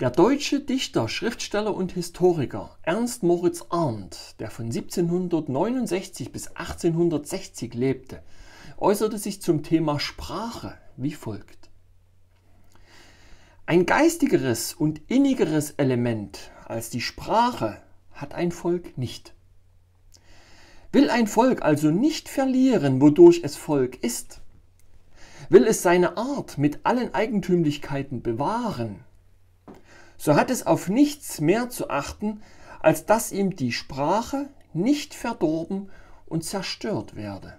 Der deutsche Dichter, Schriftsteller und Historiker Ernst Moritz Arndt, der von 1769 bis 1860 lebte, äußerte sich zum Thema Sprache wie folgt. Ein geistigeres und innigeres Element als die Sprache hat ein Volk nicht. Will ein Volk also nicht verlieren, wodurch es Volk ist, will es seine Art mit allen Eigentümlichkeiten bewahren, so hat es auf nichts mehr zu achten, als dass ihm die Sprache nicht verdorben und zerstört werde.